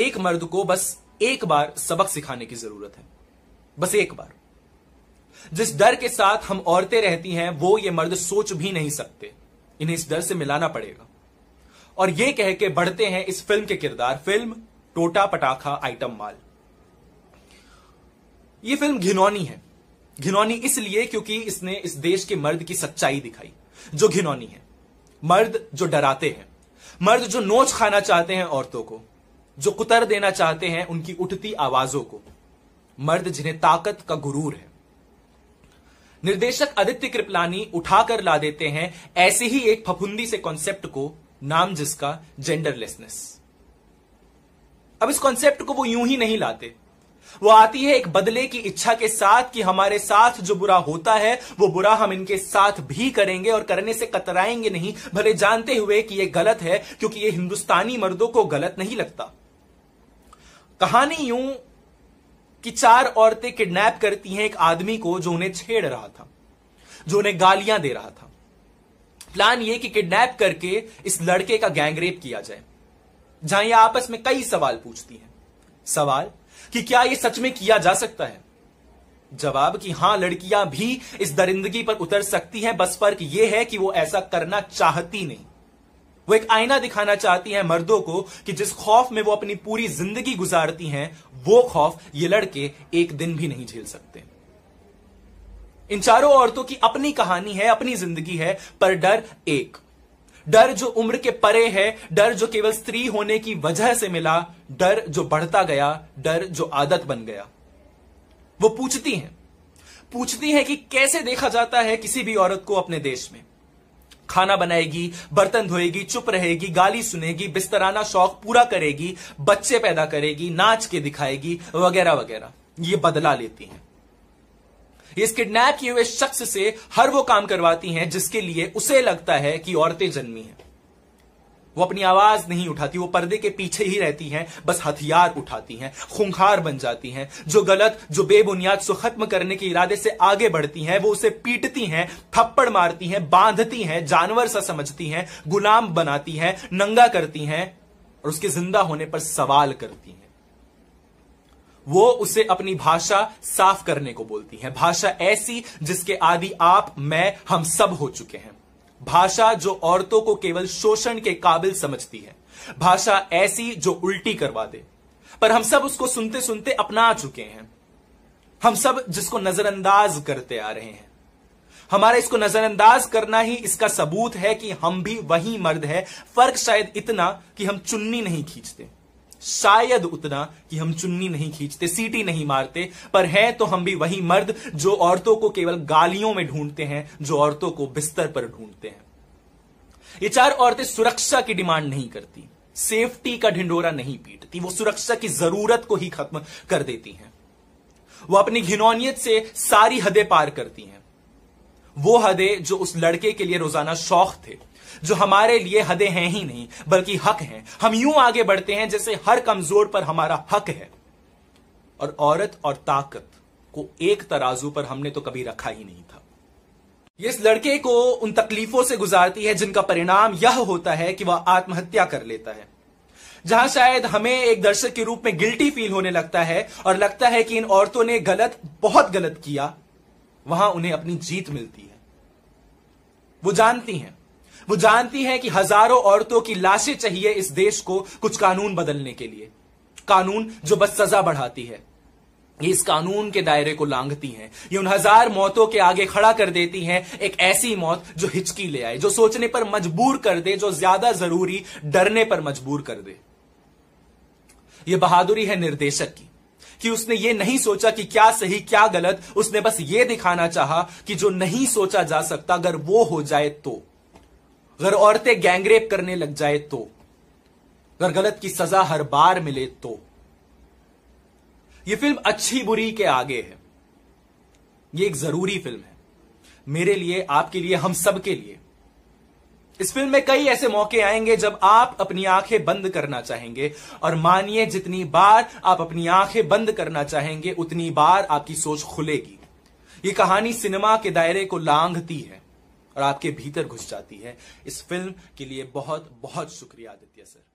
एक मर्द को बस एक बार सबक सिखाने की जरूरत है बस एक बार जिस डर के साथ हम औरतें रहती हैं वो ये मर्द सोच भी नहीं सकते इन्हें इस डर से मिलाना पड़ेगा और ये कह के बढ़ते हैं इस फिल्म के किरदार फिल्म टोटा पटाखा आइटम माल ये फिल्म घिनौनी है घिनौनी इसलिए क्योंकि इसने इस देश के मर्द की सच्चाई दिखाई जो घिनौनी है मर्द जो डराते हैं मर्द जो नोच खाना चाहते हैं औरतों को जो कुतर देना चाहते हैं उनकी उठती आवाजों को मर्द जिन्हें ताकत का गुरूर है निर्देशक आदित्य कृपलानी उठाकर ला देते हैं ऐसे ही एक फफुंदी से कॉन्सेप्ट को नाम जिसका जेंडरलेसनेस अब इस कॉन्सेप्ट को वो यूं ही नहीं लाते वो आती है एक बदले की इच्छा के साथ कि हमारे साथ जो बुरा होता है वो बुरा हम इनके साथ भी करेंगे और करने से कतराएंगे नहीं भले जानते हुए कि ये गलत है क्योंकि ये हिंदुस्तानी मर्दों को गलत नहीं लगता कहानी यूं कि चार औरतें किडनैप करती हैं एक आदमी को जो उन्हें छेड़ रहा था जो उन्हें गालियां दे रहा था प्लान ये कि किडनैप करके इस लड़के का गैंगरेप किया जाए जहां ये आपस में कई सवाल पूछती हैं सवाल कि क्या ये सच में किया जा सकता है जवाब कि हां लड़कियां भी इस दरिंदगी पर उतर सकती हैं बस फर्क यह है कि वो ऐसा करना चाहती नहीं वो एक आईना दिखाना चाहती हैं मर्दों को कि जिस खौफ में वो अपनी पूरी जिंदगी गुजारती हैं वो खौफ ये लड़के एक दिन भी नहीं झेल सकते इन चारों औरतों की अपनी कहानी है अपनी जिंदगी है पर डर एक डर जो उम्र के परे है डर जो केवल स्त्री होने की वजह से मिला डर जो बढ़ता गया डर जो आदत बन गया वो पूछती हैं पूछती हैं कि कैसे देखा जाता है किसी भी औरत को अपने देश में खाना बनाएगी बर्तन धोएगी चुप रहेगी गाली सुनेगी बिस्तराना शौक पूरा करेगी बच्चे पैदा करेगी नाच के दिखाएगी वगैरह वगैरह ये बदला लेती हैं इस किडनैप किए हुए शख्स से हर वो काम करवाती हैं जिसके लिए उसे लगता है कि औरतें जन्मी हैं वो अपनी आवाज नहीं उठाती वो पर्दे के पीछे ही रहती हैं बस हथियार उठाती हैं खूंखार बन जाती हैं जो गलत जो बेबुनियाद सो खत्म करने के इरादे से आगे बढ़ती हैं वो उसे पीटती हैं थप्पड़ मारती हैं बांधती हैं जानवर सा समझती हैं गुलाम बनाती हैं नंगा करती हैं और उसके जिंदा होने पर सवाल करती हैं वो उसे अपनी भाषा साफ करने को बोलती हैं भाषा ऐसी जिसके आदि आप मैं हम सब हो चुके हैं भाषा जो औरतों को केवल शोषण के काबिल समझती है भाषा ऐसी जो उल्टी करवा दे पर हम सब उसको सुनते सुनते अपना चुके हैं हम सब जिसको नजरअंदाज करते आ रहे हैं हमारा इसको नजरअंदाज करना ही इसका सबूत है कि हम भी वही मर्द है फर्क शायद इतना कि हम चुन्नी नहीं खींचते शायद उतना कि हम चुन्नी नहीं खींचते सीटी नहीं मारते पर हैं तो हम भी वही मर्द जो औरतों को केवल गालियों में ढूंढते हैं जो औरतों को बिस्तर पर ढूंढते हैं ये चार औरतें सुरक्षा की डिमांड नहीं करती सेफ्टी का ढिंडोरा नहीं पीटती वो सुरक्षा की जरूरत को ही खत्म कर देती हैं वो अपनी घिनौनियत से सारी हदें पार करती हैं वो हदें जो उस लड़के के लिए रोजाना शौक थे जो हमारे लिए हदें हैं ही नहीं बल्कि हक हैं हम यूं आगे बढ़ते हैं जैसे हर कमजोर पर हमारा हक है और औरत और ताकत को एक तराजू पर हमने तो कभी रखा ही नहीं था ये इस लड़के को उन तकलीफों से गुजारती है जिनका परिणाम यह होता है कि वह आत्महत्या कर लेता है जहां शायद हमें एक दर्शक के रूप में गिल्टी फील होने लगता है और लगता है कि इन औरतों ने गलत बहुत गलत किया वहां उन्हें अपनी जीत मिलती है वो जानती हैं वो जानती है कि हजारों औरतों की लाशें चाहिए इस देश को कुछ कानून बदलने के लिए कानून जो बस सजा बढ़ाती है ये इस कानून के दायरे को लांघती हैं ये उन हजार मौतों के आगे खड़ा कर देती हैं एक ऐसी मौत जो हिचकी ले आए जो सोचने पर मजबूर कर दे जो ज्यादा जरूरी डरने पर मजबूर कर दे ये बहादुरी है निर्देशक की कि उसने ये नहीं सोचा कि क्या सही क्या गलत उसने बस ये दिखाना चाहा कि जो नहीं सोचा जा सकता अगर वो हो जाए तो अगर औरतें गैंगरेप करने लग जाए तो अगर गलत की सजा हर बार मिले तो यह फिल्म अच्छी बुरी के आगे है यह एक जरूरी फिल्म है मेरे लिए आपके लिए हम सबके लिए इस फिल्म में कई ऐसे मौके आएंगे जब आप अपनी आंखें बंद करना चाहेंगे और मानिए जितनी बार आप अपनी आंखें बंद करना चाहेंगे उतनी बार आपकी सोच खुलेगी ये कहानी सिनेमा के दायरे को लांघती है और आपके भीतर घुस जाती है इस फिल्म के लिए बहुत बहुत शुक्रिया आदित्य सर